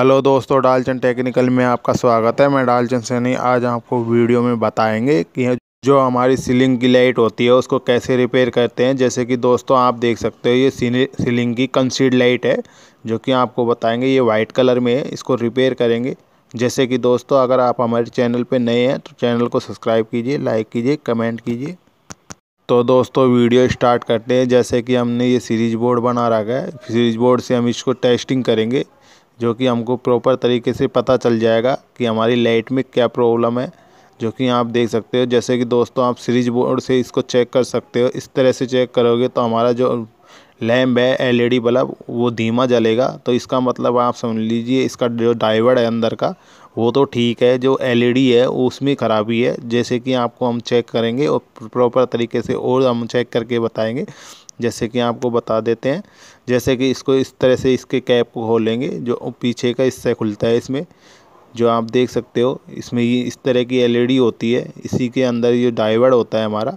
hello दोस्तों डालचन technical में आपका स्वागत है मैं डालचन सैनी आज आपको वीडियो में बताएंगे कि जो हमारी सीलिंग की लाइट होती है उसको कैसे रिपेयर करते हैं जैसे कि दोस्तों आप देख सकते हो ये सीलिंग की कंसीड लाइट है जो कि आपको बताएंगे ये वाइट कलर में है इसको रिपेयर करेंगे जैसे कि दोस्तों अगर आप हमारे चैनल पर नए हैं तो चैनल को सब्सक्राइब कीजिए लाइक कीजिए कमेंट कीजिए तो दोस्तों वीडियो स्टार्ट करते हैं जैसे कि हमने ये सीरीज बोर्ड बना रखा है सीरीज बोर्ड से हम इसको टेस्टिंग करेंगे जो कि हमको प्रॉपर तरीके से पता चल जाएगा कि हमारी लाइट में क्या प्रॉब्लम है जो कि आप देख सकते हो जैसे कि दोस्तों आप सीरीज बोर्ड से इसको चेक कर सकते हो इस तरह से चेक करोगे तो हमारा जो लैम्प है एलईडी बल्ब वो धीमा जलेगा तो इसका मतलब आप समझ लीजिए इसका जो डाइवर है अंदर का वो तो ठीक है जो एलईडी है उसमें ख़राबी है जैसे कि आपको हम चेक करेंगे और प्रॉपर तरीके से और हम चेक करके बताएंगे जैसे कि आपको बता देते हैं जैसे कि इसको इस तरह से इसके कैप को खोलेंगे जो पीछे का इससे खुलता है इसमें जो आप देख सकते हो इसमें ये इस तरह की डी होती है इसी के अंदर ये डाइवर होता है हमारा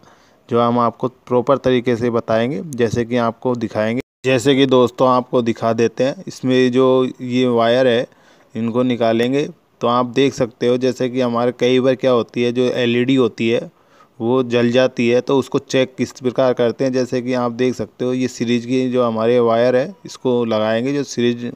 जो हम आपको प्रॉपर तरीके से बताएंगे जैसे कि आपको दिखाएंगे जैसे कि दोस्तों आपको दिखा देते हैं इसमें जो ये वायर है इनको निकालेंगे तो आप देख सकते हो जैसे कि हमारे कई बार क्या होती है जो एलईडी होती है वो जल जाती है तो उसको चेक किस प्रकार करते हैं जैसे कि आप देख सकते हो ये सीरीज की जो हमारे वायर है इसको लगाएंगे जो सीरीज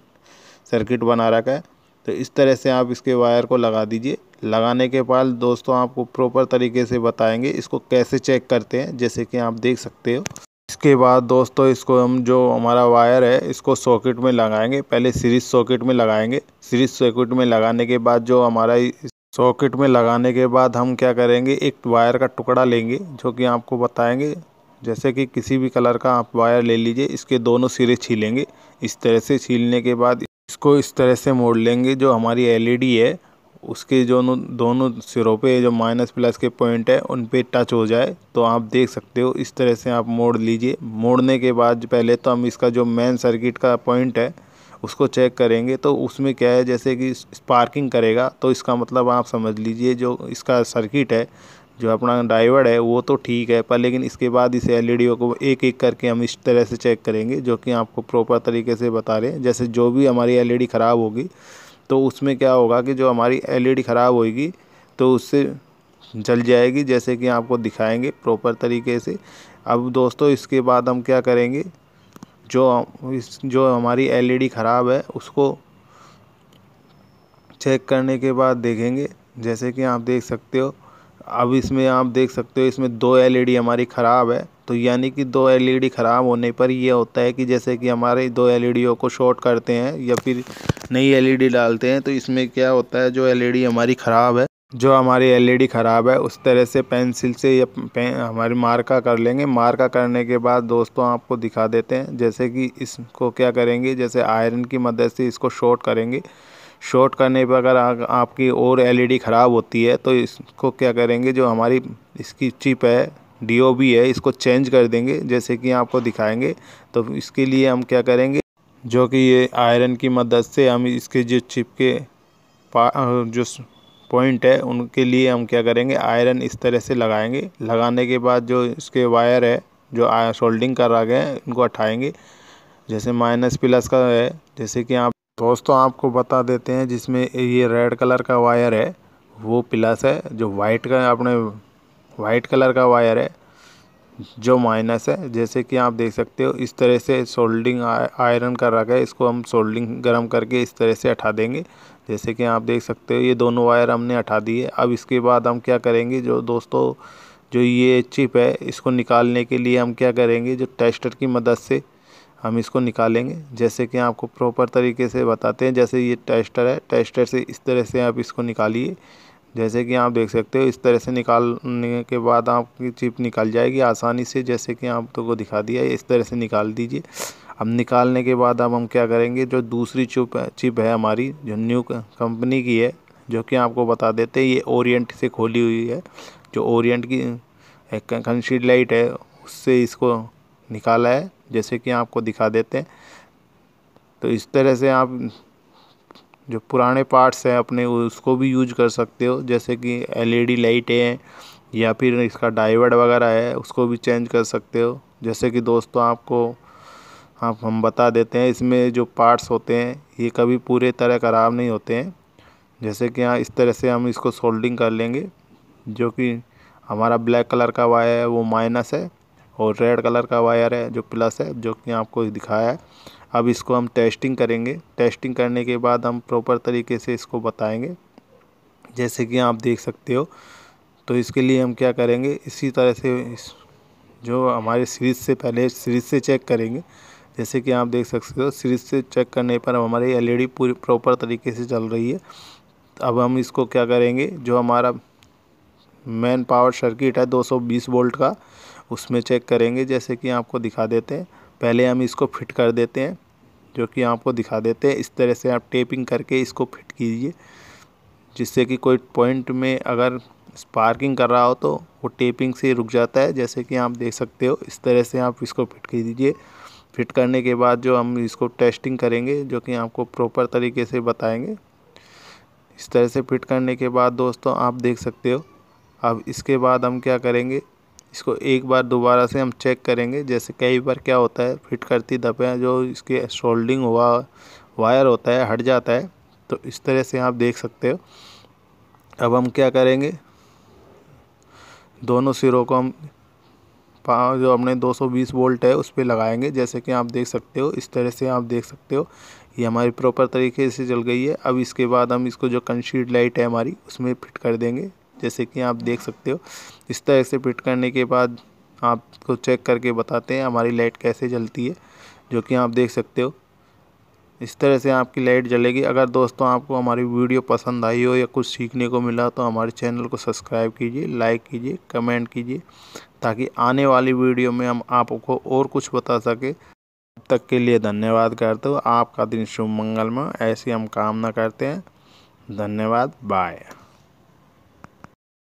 सर्किट बना रखा है तो इस तरह से आप इसके वायर को लगा दीजिए लगाने के बाद दोस्तों आपको प्रॉपर तरीके से बताएंगे इसको कैसे चेक करते हैं जैसे कि आप देख सकते हो इसके बाद दोस्तों इसको हम जो हमारा वायर है इसको सॉकेट में लगाएंगे पहले सीरीज सॉकेट में लगाएंगे सीरीज सॉकेट में लगाने के बाद जो हमारा सॉकेट में लगाने के बाद हम क्या करेंगे एक वायर का टुकड़ा लेंगे जो कि आपको बताएंगे जैसे कि किसी भी कलर का आप वायर ले लीजिए इसके दोनों सिरे छीलेंगे इस तरह से छीलने के बाद इसको इस तरह से मोड़ लेंगे जो हमारी एलईडी है उसके जो दोनों सिरों पे जो माइनस प्लस के पॉइंट है उन पे टच हो जाए तो आप देख सकते हो इस तरह से आप मोड़ लीजिए मोड़ने के बाद पहले तो हम इसका जो मेन सर्किट का पॉइंट है उसको चेक करेंगे तो उसमें क्या है जैसे कि स्पार्किंग करेगा तो इसका मतलब आप समझ लीजिए जो इसका सर्किट है जो अपना डाइवर है वो तो ठीक है पर लेकिन इसके बाद इस एल e को एक एक करके हम इस तरह से चेक करेंगे जो कि आपको प्रॉपर तरीके से बता रहे हैं जैसे जो भी हमारी एल e ख़राब होगी तो उसमें क्या होगा कि जो हमारी एलईडी e ख़राब होएगी तो उससे जल जाएगी जैसे कि आपको दिखाएंगे प्रॉपर तरीके से अब दोस्तों इसके बाद हम क्या करेंगे जो इस जो हमारी एलईडी e ख़राब है उसको चेक करने के बाद देखेंगे जैसे कि आप देख सकते हो अब इसमें आप देख सकते हो इसमें दो एलईडी e हमारी ख़राब है तो यानी कि दो एलईडी e ख़राब होने पर यह होता है कि जैसे कि हमारे दो एलईडीओ e को शॉर्ट करते हैं या फिर नई एलईडी डालते हैं तो इसमें क्या होता है जो एलईडी हमारी ख़राब है जो हमारी एलईडी ख़राब है उस तरह से पेंसिल से या पें, हमारे मार्का कर लेंगे मार्का करने के बाद दोस्तों आपको दिखा देते हैं जैसे कि इसको क्या करेंगे जैसे आयरन की मदद से इसको शॉर्ट करेंगे शॉर्ट करने पर अगर आपकी और एलईडी ख़राब होती है तो इसको क्या करेंगे जो हमारी इसकी चिप है डीओबी है इसको चेंज कर देंगे जैसे कि आपको दिखाएंगे तो इसके लिए हम क्या करेंगे जो कि ये आयरन की मदद से हम इसके जो चिप के जो पॉइंट है उनके लिए हम क्या करेंगे आयरन इस तरह से लगाएंगे लगाने के बाद जो इसके वायर है जो सोल्डिंग कर रहा हैं उनको हटाएंगे जैसे माइनस प्लस का है जैसे कि आप दोस्तों आपको बता देते हैं जिसमें ये रेड कलर का वायर है वो प्लस है जो वाइट का आपने वाइट कलर का वायर है जो माइनस है जैसे कि आप देख सकते हो इस तरह से सोल्डिंग आयरन कर रखा है इसको हम सोल्डिंग गर्म करके इस तरह से हटा देंगे जैसे कि आप देख सकते हो ये दोनों वायर हमने हटा दिए अब इसके बाद हम क्या करेंगे जो दोस्तों जो ये चिप है इसको निकालने के लिए हम क्या करेंगे जो टेस्टर की मदद से हम इसको निकालेंगे जैसे कि आपको प्रॉपर तरीके से बताते हैं जैसे ये टेस्टर है टेस्टर से इस तरह से आप इसको निकालिए जैसे कि आप देख सकते हो इस तरह से निकालने के बाद आपकी चिप निकाल जाएगी आसानी से जैसे कि आप तो को दिखा दिया इस तरह से निकाल दीजिए अब निकालने के बाद अब हम क्या करेंगे जो दूसरी चिप चिप है हमारी जो न्यू कंपनी की है जो कि आपको बता देते हैं ये ओरिएंट से खोली हुई है जो ओरिएंट की कंसीड लाइट है उससे इसको निकाला है जैसे कि आपको दिखा देते हैं तो इस तरह से आप जो पुराने पार्ट्स हैं अपने उसको भी यूज कर सकते हो जैसे कि एलईडी लाइट हैं या फिर इसका डाइवर्ट वगैरह है उसको भी चेंज कर सकते हो जैसे कि दोस्तों आपको आप हम बता देते हैं इसमें जो पार्ट्स होते हैं ये कभी पूरे तरह ख़राब नहीं होते हैं जैसे कि यहाँ इस तरह से हम इसको सोल्डिंग कर लेंगे जो कि हमारा ब्लैक कलर का वायर है वो माइनस है और रेड कलर का वायर है जो प्लस है जो कि आपको दिखाया है अब इसको हम टेस्टिंग करेंगे टेस्टिंग करने के बाद हम प्रॉपर तरीके से इसको बताएंगे जैसे कि आप देख सकते हो तो इसके लिए हम क्या करेंगे इसी तरह से इस जो हमारे सीरीज से पहले सीरीज से चेक करेंगे जैसे कि आप देख सकते हो सीरीज से चेक करने पर हमारी एलईडी पूरी प्रॉपर तरीके से चल रही है अब हम इसको क्या करेंगे जो हमारा मेन पावर सर्किट है 220 वोल्ट का उसमें चेक करेंगे जैसे कि आपको दिखा देते हैं पहले हम इसको फिट कर देते हैं जो कि आपको दिखा देते हैं इस तरह से आप टेपिंग करके इसको फिट कीजिए जिससे कि कोई पॉइंट में अगर स्पार्किंग कर रहा हो तो वो टेपिंग से रुक जाता है जैसे कि आप देख सकते हो इस तरह से आप इसको फिट कर दीजिए फिट करने के बाद जो हम इसको टेस्टिंग करेंगे जो कि आपको प्रॉपर तरीके से बताएंगे इस तरह से फिट करने के बाद दोस्तों आप देख सकते हो अब इसके बाद हम क्या करेंगे इसको एक बार दोबारा से हम चेक करेंगे जैसे कई बार क्या होता है फिट करती दफे जो इसके सोल्डिंग हुआ वायर होता है हट जाता है तो इस तरह से आप देख सकते हो अब हम क्या करेंगे दोनों सिरों को हम पाँच जो हमने 220 वोल्ट है उस पर लगाएंगे जैसे कि आप देख सकते हो इस तरह से आप देख सकते हो ये हमारी प्रॉपर तरीके से चल गई है अब इसके बाद हम इसको जो कंशीड लाइट है हमारी उसमें फिट कर देंगे जैसे कि आप देख सकते हो इस तरह से फिट करने के बाद आपको चेक करके बताते हैं हमारी लाइट कैसे जलती है जो कि आप देख सकते हो इस तरह से आपकी लाइट जलेगी अगर दोस्तों आपको हमारी वीडियो पसंद आई हो या कुछ सीखने को मिला तो हमारे चैनल को सब्सक्राइब कीजिए लाइक कीजिए कमेंट कीजिए ताकि आने वाली वीडियो में हम आपको और कुछ बता सके तब तक के लिए धन्यवाद करते हो आपका दिन शुभ मंगलमय ऐसी हम कामना करते हैं धन्यवाद बाय